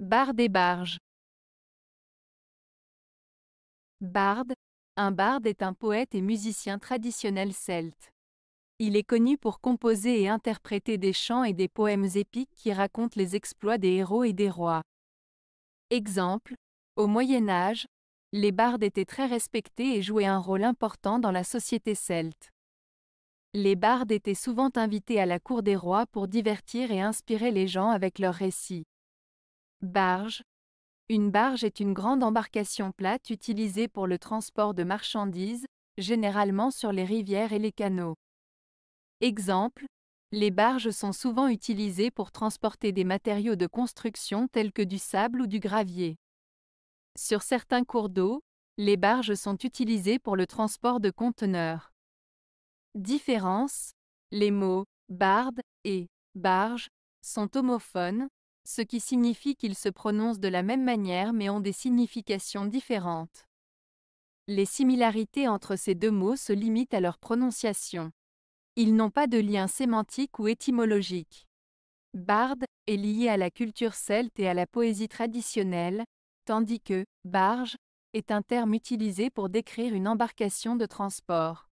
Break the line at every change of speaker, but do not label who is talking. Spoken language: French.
Bard et barges. Barde, un barde est un poète et musicien traditionnel celte. Il est connu pour composer et interpréter des chants et des poèmes épiques qui racontent les exploits des héros et des rois. Exemple, au Moyen Âge, les bardes étaient très respectés et jouaient un rôle important dans la société celte. Les bardes étaient souvent invités à la cour des rois pour divertir et inspirer les gens avec leurs récits. Barge. Une barge est une grande embarcation plate utilisée pour le transport de marchandises, généralement sur les rivières et les canaux. Exemple, les barges sont souvent utilisées pour transporter des matériaux de construction tels que du sable ou du gravier. Sur certains cours d'eau, les barges sont utilisées pour le transport de conteneurs. Différence Les mots barde et barge sont homophones, ce qui signifie qu'ils se prononcent de la même manière mais ont des significations différentes. Les similarités entre ces deux mots se limitent à leur prononciation. Ils n'ont pas de lien sémantique ou étymologique. Bard est lié à la culture celte et à la poésie traditionnelle, tandis que barge est un terme utilisé pour décrire une embarcation de transport.